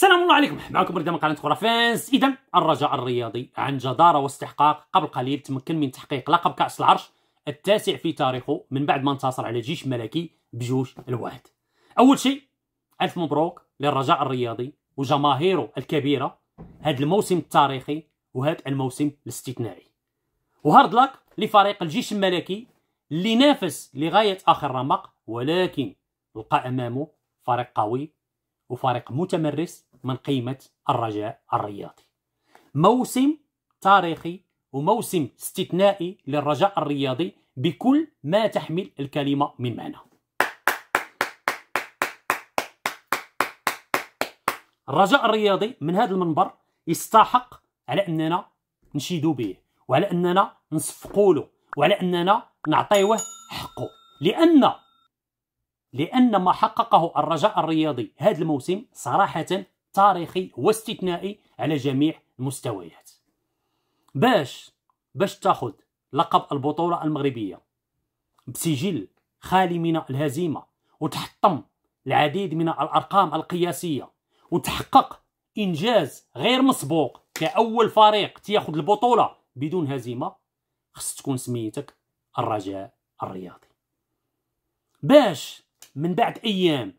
السلام الله عليكم معكم رضا من قناه فانس اذا الرجاء الرياضي عن جداره واستحقاق قبل قليل تمكن من تحقيق لقب كاس العرش التاسع في تاريخه من بعد ما انتصر على جيش ملكي بجوج الواحد اول شيء الف مبروك للرجاء الرياضي وجماهيره الكبيره هذا الموسم التاريخي وهذا الموسم الاستثنائي وهارد لك لفريق الجيش الملكي اللي نافس لغايه اخر رمق ولكن لقى امامه فريق قوي وفريق متمرس من قيمة الرجاء الرياضي موسم تاريخي وموسم استثنائي للرجاء الرياضي بكل ما تحمل الكلمة من معنى الرجاء الرياضي من هذا المنبر يستحق على أننا نشيدو به وعلى أننا نصفقوا له وعلى أننا نعطيوه حقه لأن لأن ما حققه الرجاء الرياضي هذا الموسم صراحة تاريخي واستثنائي على جميع المستويات باش باش تاخذ لقب البطوله المغربيه بسجل خالي من الهزيمه وتحطم العديد من الارقام القياسيه وتحقق انجاز غير مسبوق كاول فريق تياخذ البطوله بدون هزيمه خص تكون سميتك الرجاء الرياضي باش من بعد ايام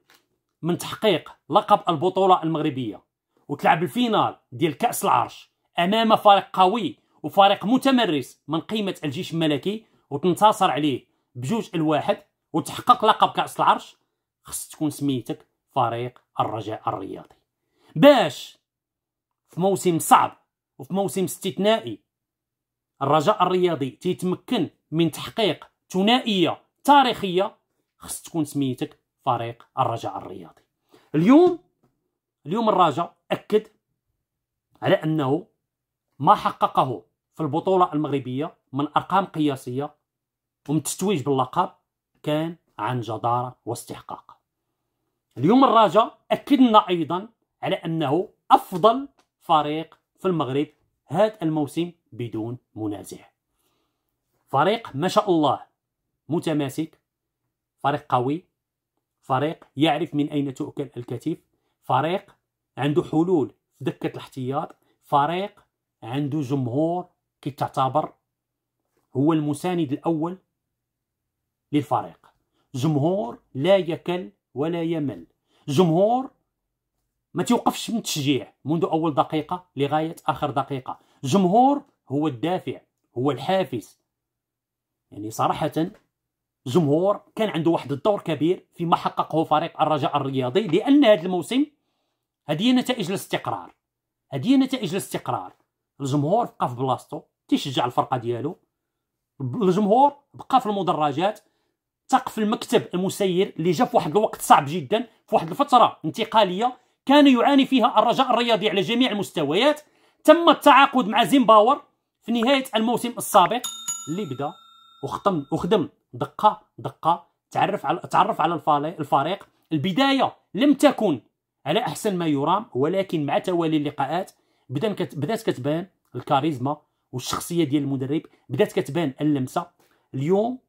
من تحقيق لقب البطوله المغربيه وتلعب الفينال ديال كاس العرش امام فريق قوي وفريق متمرس من قيمه الجيش الملكي وتنتصر عليه بجوج الواحد وتحقق لقب كاس العرش خص تكون سميتك فريق الرجاء الرياضي باش في موسم صعب وفي موسم استثنائي الرجاء الرياضي تيتمكن من تحقيق ثنائيه تاريخيه خص تكون سميتك فريق الرجاء الرياضي اليوم اليوم الرجاء اكد على انه ما حققه في البطوله المغربيه من ارقام قياسيه ومن تتويج باللقب كان عن جداره واستحقاق اليوم الرجاء اكدنا ايضا على انه افضل فريق في المغرب هذا الموسم بدون منازع فريق ما شاء الله متماسك فريق قوي فريق يعرف من أين تؤكل الكتف فريق عنده حلول في دكة الاحتياط فريق عنده جمهور تعتبر هو المساند الأول للفريق جمهور لا يكل ولا يمل جمهور ما توقفش من التشجيع منذ أول دقيقة لغاية آخر دقيقة جمهور هو الدافع هو الحافز يعني صراحة جمهور كان عنده واحد الدور كبير فيما حققه فريق الرجاء الرياضي لان هذا الموسم هذه هي نتائج الاستقرار هذه هي نتائج الاستقرار الجمهور بقى في بلاصتو تيشجع الفرقه ديالو الجمهور بقى في المدرجات تق في المكتب المسير اللي جا في واحد الوقت صعب جدا في واحد الفتره انتقاليه كان يعاني فيها الرجاء الرياضي على جميع المستويات تم التعاقد مع زيمباور في نهايه الموسم السابق اللي بدا وختم وخدم دقه دقه تعرف على تعرف على الفريق البدايه لم تكن على احسن ما يرام ولكن مع توالي اللقاءات بدات بدات كتبان الكاريزما والشخصيه ديال المدرب بدات كتبان اللمسه اليوم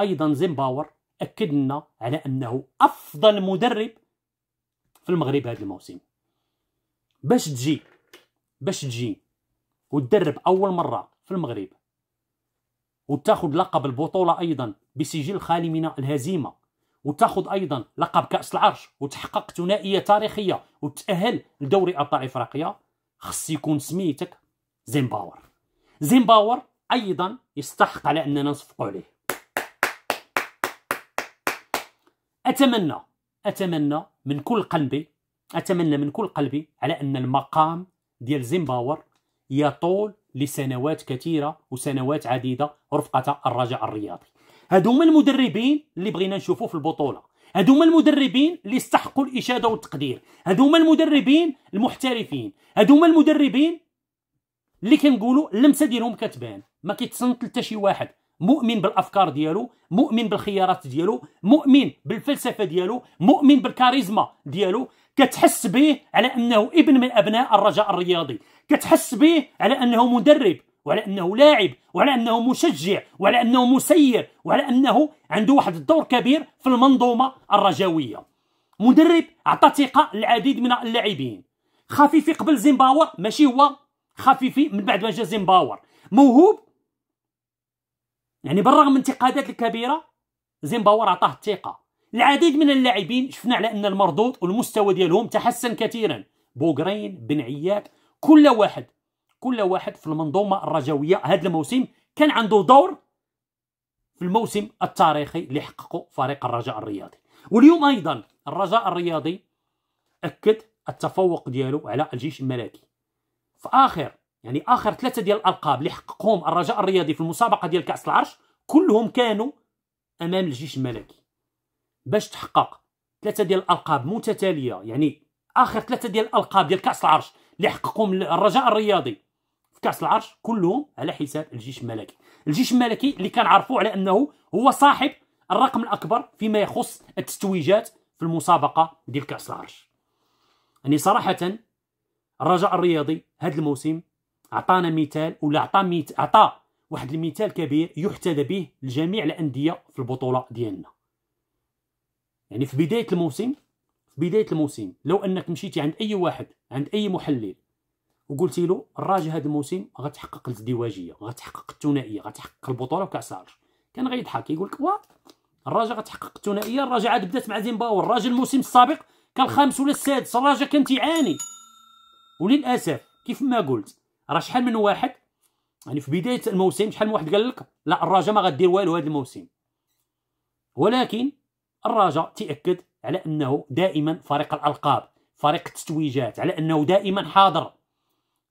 ايضا زيمباور اكد لنا على انه افضل مدرب في المغرب هذا الموسم باش تجي باش تجي وتدرب اول مره في المغرب وتاخذ لقب البطوله ايضا بسجل خالي من الهزيمه وتاخذ ايضا لقب كاس العرش وتحقق ثنائيه تاريخيه وتاهل لدوري ابطال افريقيا خص يكون سميتك زيمباور زيمباور ايضا يستحق على اننا نصفقوا عليه اتمنى اتمنى من كل قلبي اتمنى من كل قلبي على ان المقام ديال زيمباور يطول لسنوات كثيره وسنوات عديده رفقه الرجاء الرياضي هادوما المدربين اللي بغينا نشوفوا في البطوله هادوما المدربين اللي استحقوا الاشاده والتقدير هادوما المدربين المحترفين هادوما المدربين اللي كنقولوا اللمسه ديالهم كتبان ما كيتصنت حتى شي واحد مؤمن بالافكار ديالو مؤمن بالخيارات ديالو مؤمن بالفلسفه ديالو مؤمن بالكاريزما ديالو كتحس به على انه ابن من ابناء الرجاء الرياضي كتحس به على انه مدرب وعلى انه لاعب وعلى انه مشجع وعلى انه مسير وعلى انه عنده واحد الدور كبير في المنظومه الرجاويه مدرب عطى ثقه للعديد من اللاعبين خفيفي قبل زيمباور ماشي هو خفيفي من بعد ما جا زيمباور موهوب يعني بالرغم من انتقادات الكبيره زيمباور عطاه الثقه العديد من اللاعبين شفنا على ان المردود والمستوى ديالهم تحسن كثيرا بوغرين بن عياد كل واحد كل واحد في المنظومه الرجويه هذا الموسم كان عنده دور في الموسم التاريخي اللي حققه فريق الرجاء الرياضي واليوم ايضا الرجاء الرياضي اكد التفوق ديالو على الجيش الملكي في اخر يعني اخر ثلاثه ديال الالقاب اللي حققهم الرجاء الرياضي في المسابقه ديال كاس العرش كلهم كانوا امام الجيش الملكي باش تحقق ثلاثه ديال الالقاب متتاليه يعني اخر ثلاثه ديال الالقاب ديال كاس العرش اللي حققوا الرجاء الرياضي في كاس العرش كلهم على حساب الجيش الملكي الجيش الملكي اللي كنعرفوا على انه هو صاحب الرقم الاكبر فيما يخص التتويجات في المسابقه ديال كاس العرش يعني صراحه الرجاء الرياضي هذا الموسم عطانا مثال ولا عطى ميت... عطى واحد المثال كبير يحتذى به لجميع الانديه في البطوله ديالنا يعني في بدايه الموسم بدايه الموسم لو انك مشيتي عند اي واحد عند اي محلل وقلتي له الراجل هذا الموسم غتحقق الازدواجيه غتحقق الثنائيه غتحقق البطوله وكاس صار كان غيضحك يقول لك وا الراجا غتحقق الثنائيه الراجا عاد بدات مع زيمباوي الراجا الموسم السابق كان الخامس ولا السادس الراجا كان تيعاني وللاسف كيف ما قلت راه شحال من واحد يعني في بدايه الموسم شحال من واحد قال لك لا الراجا ما غدير والو هذا الموسم ولكن الرجاء تيأكد على أنه دائما فريق الألقاب فريق التتويجات على أنه دائما حاضر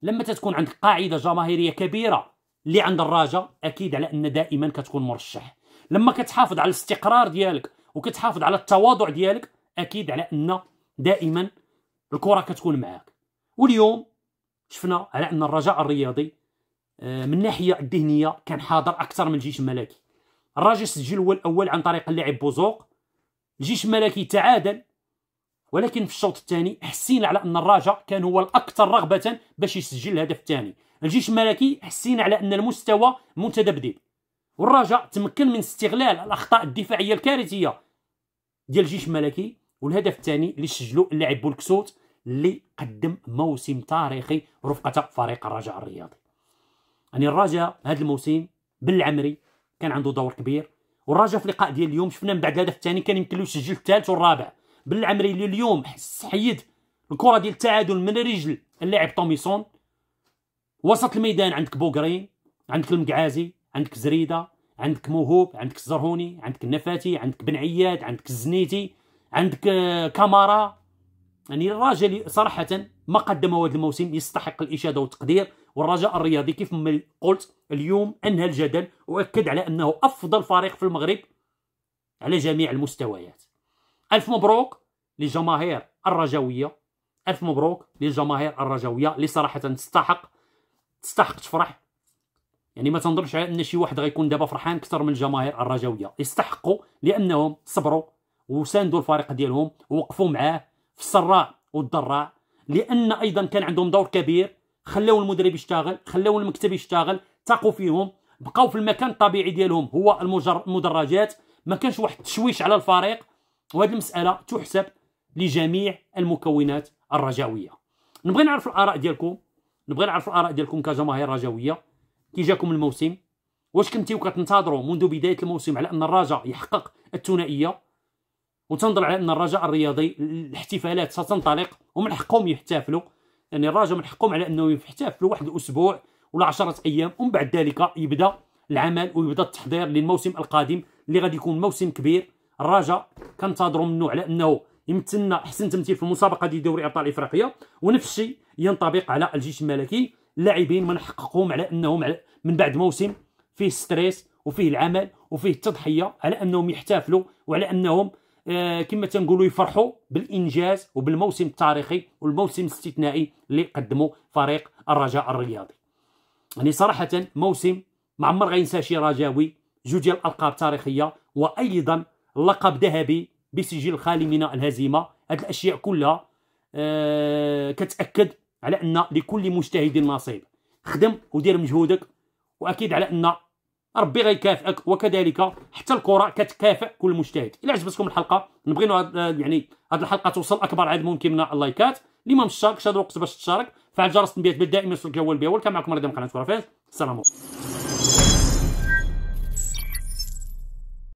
لما تتكون عندك قاعدة جماهيرية كبيرة اللي عند الرجاء أكيد على أن دائما كتكون مرشح لما كتحافظ على الاستقرار ديالك وكتحافظ على التواضع ديالك أكيد على أن دائما الكرة كتكون معاك واليوم شفنا على أن الرجاء الرياضي آه، من الناحيه الذهنيه كان حاضر اكثر من الجيش الملكي الرجاء سجل هو الاول عن طريق اللاعب بوزوق الجيش الملكي تعادل ولكن في الشوط الثاني حسينا على ان الرجاء كان هو الاكثر رغبه باش يسجل الهدف الثاني الجيش الملكي حسينا على ان المستوى متذبذب والرجاء تمكن من استغلال الاخطاء الدفاعيه الكارثيه ديال الجيش الملكي والهدف الثاني اللي سجلو اللاعب بولكسوت اللي قدم موسم تاريخي رفقه فريق الرجاء الرياضي يعني الرجاء هذا الموسم بالعمري كان عنده دور كبير والرجاء في اللقاء ديال اليوم شفنا من بعد الهدف الثاني كان يمكن له يسجل الثالث والرابع بالعمري اللي اليوم حس حيد الكره ديال التعادل من رجل اللاعب توميسون وسط الميدان عندك بوغرين عندك المقعازي عندك زريده عندك موهوب عندك الزرهوني عندك النفاتي عندك بن عياد عندك الزنيتي عندك آه، كامارا يعني الراجل صراحه ما قدمه هذا الموسم يستحق الاشاده والتقدير والرجاء الرياضي كيف ما قلت اليوم انهى الجدل واكد على انه افضل فريق في المغرب على جميع المستويات الف مبروك للجماهير الرجاويه الف مبروك للجماهير الرجاويه اللي صراحه تستحق تستحق تفرح يعني ما تنظرش على ان شي واحد غيكون دابا فرحان اكثر من الجماهير الرجاويه يستحقوا لانهم صبروا وساندوا الفريق ديالهم ووقفوا معاه في السراء والضراء لان ايضا كان عندهم دور كبير خلاو المدرب يشتغل خلاو المكتب يشتغل تاقوا فيهم بقاو في المكان الطبيعي ديالهم هو المدرجات ما كانش واحد التشويش على الفريق وهذه المساله تحسب لجميع المكونات الرجاويه نبغي نعرف الاراء ديالكم نبغي نعرف الاراء ديالكم كجماهير رجاويه كي جاكم الموسم واش كنتيو كتنتظروا منذ بدايه الموسم على ان الرجاء يحقق الثنائيه وتنظر على ان الرجاء الرياضي الاحتفالات ستنطلق ومن حقهم يحتفلوا يعني الراجل من حقهم على انه يحتفلوا واحد الاسبوع ولا 10 ايام ومن بعد ذلك يبدا العمل ويبدا التحضير للموسم القادم اللي غادي يكون موسم كبير الرجاء كنتظروا منه على انه يمثلنا احسن تمثيل في المسابقه ديال دوري ابطال افريقيا ونفس الشيء ينطبق على الجيش الملكي اللاعبين من حقهم على انهم من بعد موسم فيه ستريس وفيه العمل وفيه التضحيه على انهم يحتفلوا وعلى انهم آه، كما تنقولوا يفرحوا بالانجاز وبالموسم التاريخي والموسم الاستثنائي اللي قدمه فريق الرجاء الرياضي يعني صراحه موسم ما عمر غينساه شي رجاوي جوج ديال الالقاب تاريخيه وايضا لقب ذهبي بسجل خالي من الهزيمه هذه الاشياء كلها آه، كتاكد على ان لكل مجتهد نصيب خدم ودير مجهودك واكيد على ان ربي غيكافئك وكذلك حتى الكره كتكافئ كل مجتهد الا عجبتكم الحلقه نبغي يعني هذه الحلقه توصل اكبر عدد ممكن من اللايكات اللي ما مشتركش هذا الوقت باش تشارك فعل جرس التنبيهات باش دائما يوصلك الاول باول كان معكم رضا من قناه كره السلام عليكم